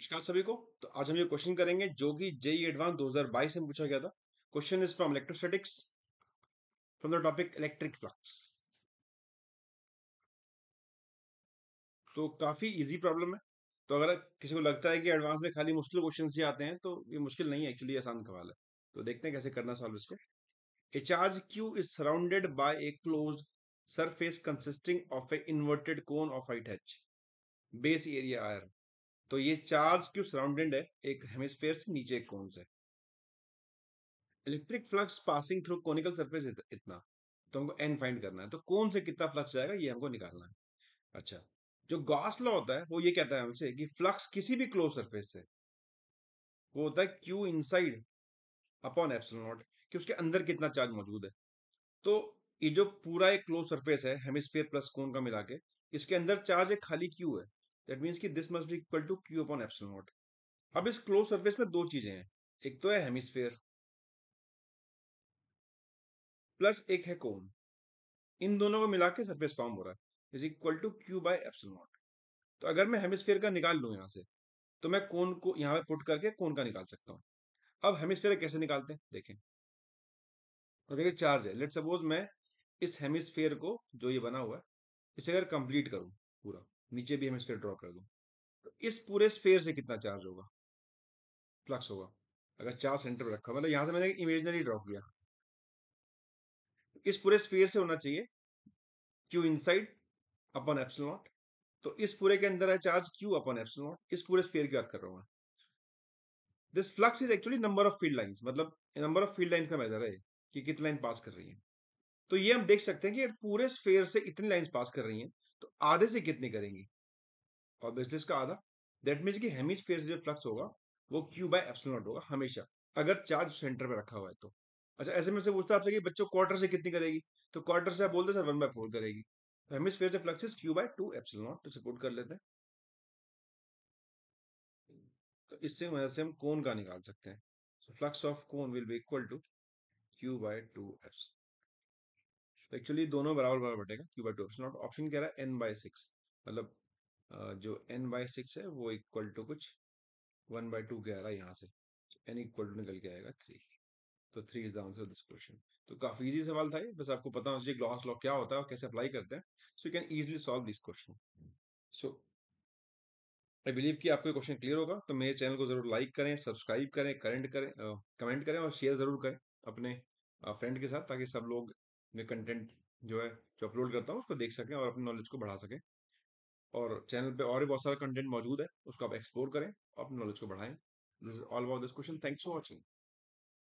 नमस्कार सभी को तो आज हम ये क्वेश्चन करेंगे जो कि जेई एडवांस 2022 में पूछा गया था question is from electrostatics from the topic electric flux तो काफी इजी प्रॉब्लम है तो अगर किसी को लगता है कि एडवांस में खाली मुश्किल क्वेश्चन ही आते हैं तो ये मुश्किल नहीं है एक्चुअली आसान सवाल है तो देखते हैं कैसे करना सॉल्व इसको a charge q is surrounded by a close surface consisting of a inverted cone of height h base area r तो ये चार्ज क्यों सराउंडेड है एक हेमिस्फेयर से नीचे एक कौन से electric flux passing through conical surface इतना तो हमको एन फाइंड करना है तो कौन से कितना फ्लक्स जाएगा ये हमको निकालना है अच्छा जो गॉस लॉ होता है वो ये कहता है हमसे कि फ्लक्स किसी भी क्लोज सरफेस से वो होता है q inside upon epsilon naught कि उसके अंदर कितना चार्ज मौजूद है तो ये जो पूरा एक क्लोज सरफेस है हेमिस्फीयर प्लस कोन का मिला के इसके अंदर चार्ज एक खाली क्यू है दैट मीन्स की this must be equal to q upon epsilon naught अब इस क्लोज सर्फेस में दो चीजें हैं एक तो है हेमिस्फेयर प्लस एक है कोन इन दोनों को मिला के सर्फेस फॉर्म हो रहा है is equal to q by epsilon naught तो अगर मैं हेमिस्फेयर का निकाल लूँ यहाँ से तो मैं कोन को यहाँ पे पुट करके कोन का निकाल सकता हूँ अब हेमिस्फेयर कैसे निकालते हैं देखें तो देखिए चार्ज है लेट सपोज मैं इस हेमिस्फेयर को जो ये बना हुआ है इसे अगर कंप्लीट करूं पूरा नीचे भी हेमिस्फेयर ड्रॉ कर दो तो इस पूरे स्फेयर से कितना चार्ज होगा फ्लक्स होगा अगर चार्ज सेंटर पर रखा मतलब यहां से मैंने इमेजनरी ड्रॉ किया इस पूरे स्फेयर से होना चाहिए q inside upon epsilon naught तो इस पूरे के अंदर है charge q upon epsilon naught इस पूरे स्फेयर की बात कर रहा हूं this flux is actually number of field line मतलब नंबर ऑफ फील्ड लाइन का मेजर है कि कितनी लाइन पास कर रही है तो ये हम देख सकते हैं कि पूरे स्फेयर से इतनी लाइंस पास कर रही हैं तो आधे से कितनी करेंगी और बिजनेस का आधा दैट मीन्स कि हेमिस्फेयर से जो फ्लक्स होगा वो क्यू बाय एप्सिलॉन नॉट होगा हमेशा अगर चार्ज सेंटर पे रखा हुआ है तो अच्छा ऐसे में से पूछता आपसे कि बच्चों क्वार्टर से कितनी करेगी तो क्वार्टर से आप बोलते सर वन बाय फोर करेगी तो हेमी स्फेयर से flux q by two epsilon naught तो सपोर्ट कर लेते हैं तो इससे वजह से हम कौन का निकाल सकते हैं so flux of cone will be equal to q by 2 epsilon तो एक्चुअली दोनों बराबर बराबर बटेगा q by two option naught option कह रहा है एन बाई सिक्स मतलब जो एन बाई सिक्स है वो इक्वल टू कुछ वन बाई टू कह रहा है यहाँ से एन इक्वल टू निकल के आएगा थ्री तो three is the answer this question तो काफी इजी सवाल था ये बस आपको पता होना चाहिए ग्लॉस लॉ क्या होता है और कैसे अप्लाई करते हैं so you can easily solve this question so I believe कि आपको क्वेश्चन क्लियर होगा तो मेरे चैनल को जरूर लाइक करें सब्सक्राइब करें करेंट करें कमेंट करें और शेयर जरूर करें अपने फ्रेंड के साथ ताकि सब लोग मैं कंटेंट जो है जो अपलोड करता हूँ उसको देख सकें और अपने नॉलेज को बढ़ा सकें और चैनल पे और भी बहुत सारा कंटेंट मौजूद है उसको आप एक्सप्लोर करें और अपने नॉलेज को बढ़ाएं this is all about this question thanks for watching